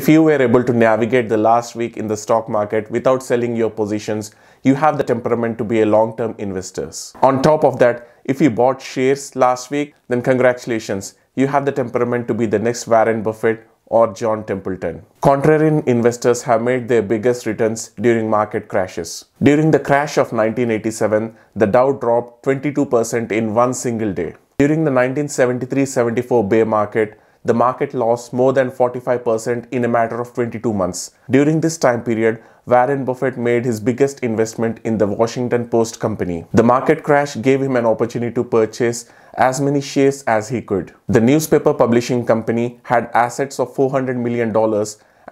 If you were able to navigate the last week in the stock market without selling your positions, you have the temperament to be a long-term investor. On top of that, if you bought shares last week, then congratulations, you have the temperament to be the next Warren Buffett or John Templeton. Contrarian investors have made their biggest returns during market crashes. During the crash of 1987, the Dow dropped 22% in one single day. During the 1973-74 bear market, the market lost more than 45% in a matter of 22 months. During this time period, Warren Buffett made his biggest investment in the Washington Post Company. The market crash gave him an opportunity to purchase as many shares as he could. The newspaper publishing company had assets of $400 million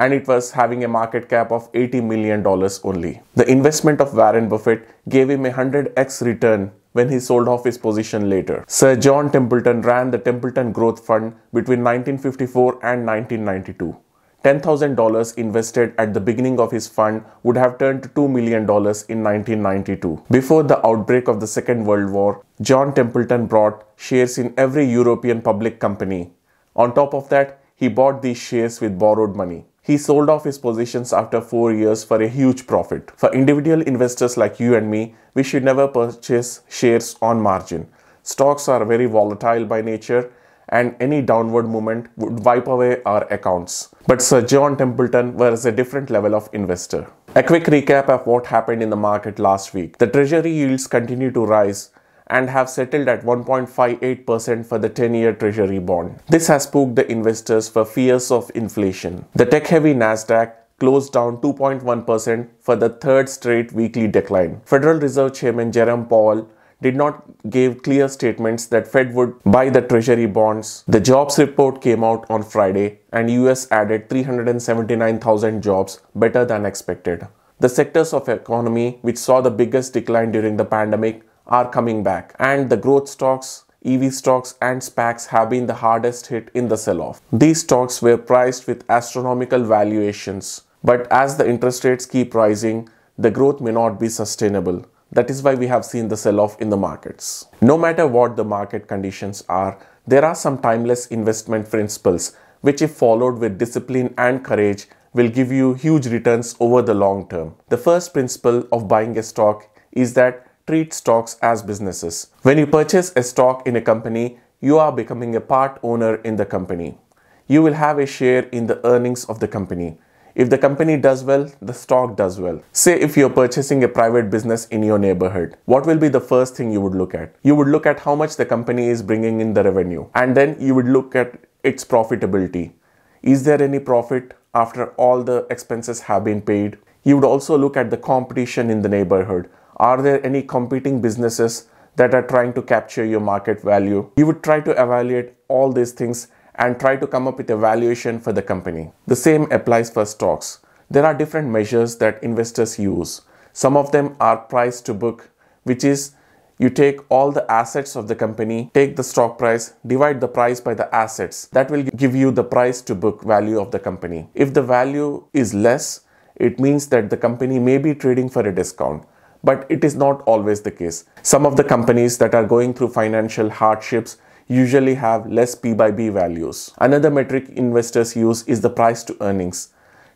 and it was having a market cap of $80 million only. The investment of Warren Buffett gave him a 100x return when he sold off his position later. Sir John Templeton ran the Templeton Growth Fund between 1954 and 1992. $10,000 invested at the beginning of his fund would have turned to $2 million in 1992. Before the outbreak of the Second World War, John Templeton bought shares in every European public company. On top of that, he bought these shares with borrowed money. He sold off his positions after four years for a huge profit. For individual investors like you and me, we should never purchase shares on margin. Stocks are very volatile by nature and any downward movement would wipe away our accounts. But Sir John Templeton was a different level of investor. A quick recap of what happened in the market last week. The treasury yields continue to rise and have settled at 1.58% for the 10 year Treasury bond. This has spooked the investors for fears of inflation. The tech heavy Nasdaq closed down 2.1% for the third straight weekly decline. Federal Reserve Chairman Jerome Powell did not give clear statements that Fed would buy the treasury bonds. The jobs report came out on Friday and US added 379,000 jobs, better than expected. The sectors of economy which saw the biggest decline during the pandemic are coming back and the growth stocks EV stocks and SPACs have been the hardest hit in the sell off. These stocks were priced with astronomical valuations, but as the interest rates keep rising, the growth may not be sustainable. That is why we have seen the sell off in the markets. No matter what the market conditions are, there are some timeless investment principles which, if followed with discipline and courage, will give you huge returns over the long term. The first principle of buying a stock is that treat stocks as businesses. When you purchase a stock in a company, you are becoming a part owner in the company. You will have a share in the earnings of the company. If the company does well, the stock does well. Say if you're purchasing a private business in your neighborhood, what will be the first thing you would look at? You would look at how much the company is bringing in the revenue, and then you would look at its profitability. Is there any profit after all the expenses have been paid? You would also look at the competition in the neighborhood. Are there any competing businesses that are trying to capture your market value? You would try to evaluate all these things and try to come up with a valuation for the company. The same applies for stocks. There are different measures that investors use. Some of them are price to book, which is you take all the assets of the company, take the stock price, divide the price by the assets. That will give you the price to book value of the company. If the value is less, it means that the company may be trading for a discount but it is not always the case. Some of the companies that are going through financial hardships usually have less P by B values. Another metric investors use is the price to earnings.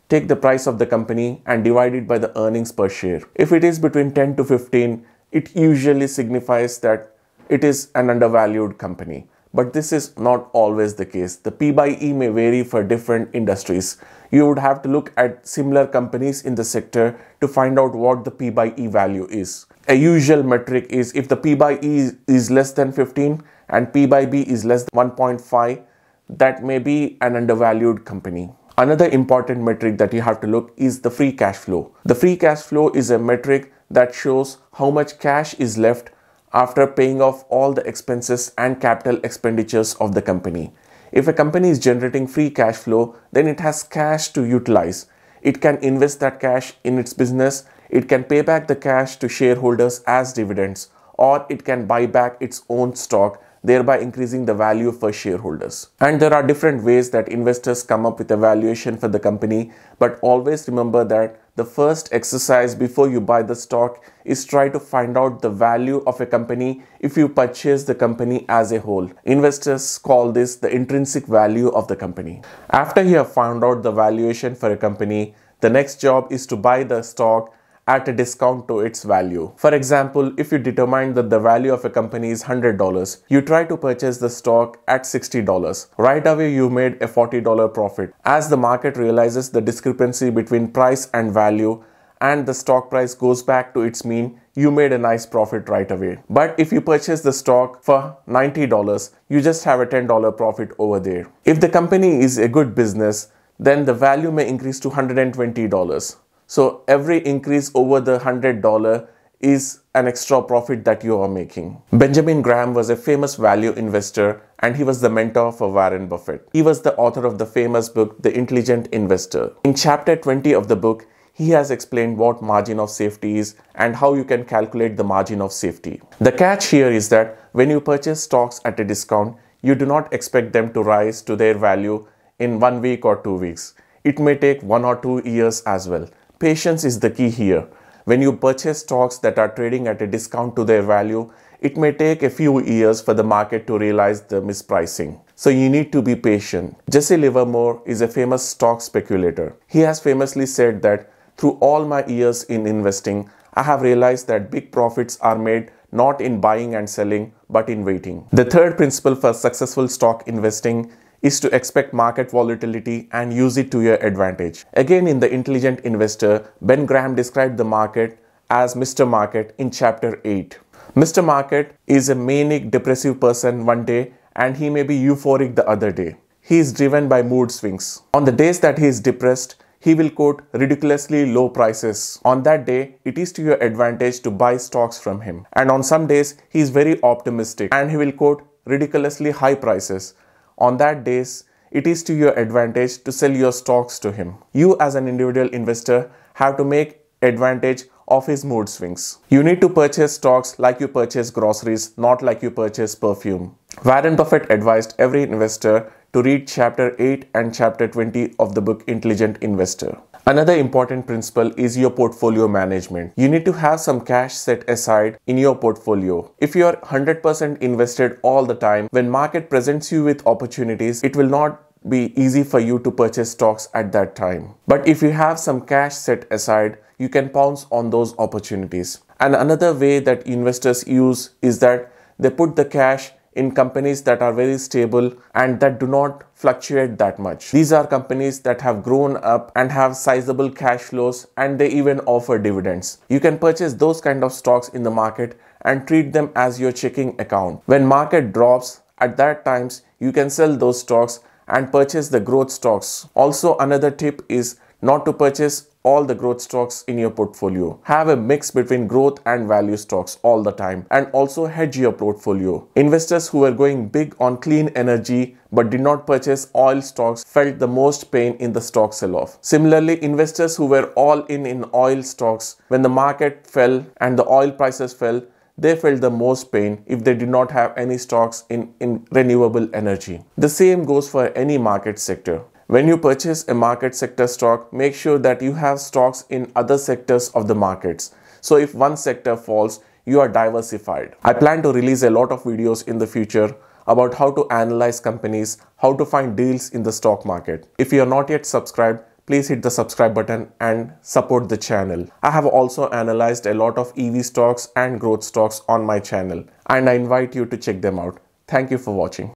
Take the price of the company and divide it by the earnings per share. If it is between 10 to 15, it usually signifies that it is an undervalued company but this is not always the case. The P by E may vary for different industries. You would have to look at similar companies in the sector to find out what the P by E value is. A usual metric is if the P by E is less than 15 and P by B is less than 1.5, that may be an undervalued company. Another important metric that you have to look is the free cash flow. The free cash flow is a metric that shows how much cash is left after paying off all the expenses and capital expenditures of the company. If a company is generating free cash flow, then it has cash to utilize. It can invest that cash in its business, it can pay back the cash to shareholders as dividends, or it can buy back its own stock, thereby increasing the value for shareholders. And there are different ways that investors come up with a valuation for the company, but always remember that the first exercise before you buy the stock is try to find out the value of a company if you purchase the company as a whole. Investors call this the intrinsic value of the company. After you have found out the valuation for a company, the next job is to buy the stock at a discount to its value. For example, if you determine that the value of a company is $100, you try to purchase the stock at $60. Right away, you made a $40 profit. As the market realizes the discrepancy between price and value, and the stock price goes back to its mean, you made a nice profit right away. But if you purchase the stock for $90, you just have a $10 profit over there. If the company is a good business, then the value may increase to $120. So every increase over the $100 is an extra profit that you are making. Benjamin Graham was a famous value investor and he was the mentor for Warren Buffett. He was the author of the famous book, The Intelligent Investor. In chapter 20 of the book, he has explained what margin of safety is and how you can calculate the margin of safety. The catch here is that when you purchase stocks at a discount, you do not expect them to rise to their value in one week or two weeks. It may take one or two years as well. Patience is the key here. When you purchase stocks that are trading at a discount to their value, it may take a few years for the market to realize the mispricing. So you need to be patient. Jesse Livermore is a famous stock speculator. He has famously said that through all my years in investing, I have realized that big profits are made not in buying and selling, but in waiting. The third principle for successful stock investing is to expect market volatility and use it to your advantage. Again, in The Intelligent Investor, Ben Graham described the market as Mr. Market in Chapter 8. Mr. Market is a manic, depressive person one day and he may be euphoric the other day. He is driven by mood swings. On the days that he is depressed, he will quote ridiculously low prices. On that day, it is to your advantage to buy stocks from him. And on some days, he is very optimistic and he will quote ridiculously high prices on that days, it is to your advantage to sell your stocks to him. You as an individual investor have to make advantage of his mood swings. You need to purchase stocks like you purchase groceries, not like you purchase perfume. Warren Buffett advised every investor to read chapter 8 and chapter 20 of the book Intelligent Investor. Another important principle is your portfolio management. You need to have some cash set aside in your portfolio. If you are 100% invested all the time, when market presents you with opportunities, it will not be easy for you to purchase stocks at that time. But if you have some cash set aside, you can pounce on those opportunities. And another way that investors use is that they put the cash in companies that are very stable and that do not fluctuate that much. These are companies that have grown up and have sizable cash flows and they even offer dividends. You can purchase those kind of stocks in the market and treat them as your checking account. When market drops, at that times you can sell those stocks and purchase the growth stocks. Also another tip is not to purchase all the growth stocks in your portfolio. Have a mix between growth and value stocks all the time and also hedge your portfolio. Investors who were going big on clean energy but did not purchase oil stocks felt the most pain in the stock sell off. Similarly, investors who were all in in oil stocks when the market fell and the oil prices fell they felt the most pain if they did not have any stocks in, in renewable energy. The same goes for any market sector. When you purchase a market sector stock, make sure that you have stocks in other sectors of the markets. So if one sector falls, you are diversified. I plan to release a lot of videos in the future about how to analyze companies, how to find deals in the stock market. If you are not yet subscribed, please hit the subscribe button and support the channel. I have also analyzed a lot of EV stocks and growth stocks on my channel and I invite you to check them out. Thank you for watching.